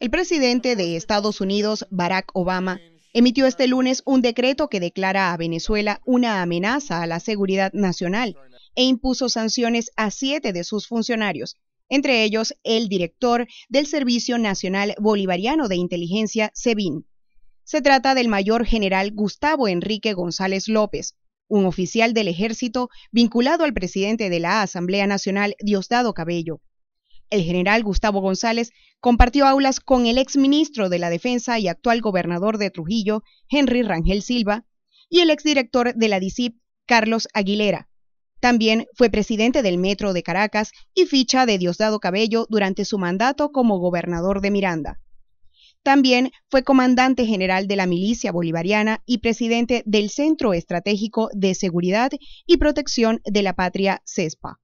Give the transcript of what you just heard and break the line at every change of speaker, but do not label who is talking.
El presidente de Estados Unidos, Barack Obama, emitió este lunes un decreto que declara a Venezuela una amenaza a la seguridad nacional e impuso sanciones a siete de sus funcionarios, entre ellos el director del Servicio Nacional Bolivariano de Inteligencia, SEBIN. Se trata del mayor general Gustavo Enrique González López, un oficial del ejército vinculado al presidente de la Asamblea Nacional, Diosdado Cabello. El general Gustavo González compartió aulas con el exministro de la Defensa y actual gobernador de Trujillo, Henry Rangel Silva, y el exdirector de la DICIP, Carlos Aguilera. También fue presidente del Metro de Caracas y ficha de Diosdado Cabello durante su mandato como gobernador de Miranda. También fue comandante general de la milicia bolivariana y presidente del Centro Estratégico de Seguridad y Protección de la Patria CESPA.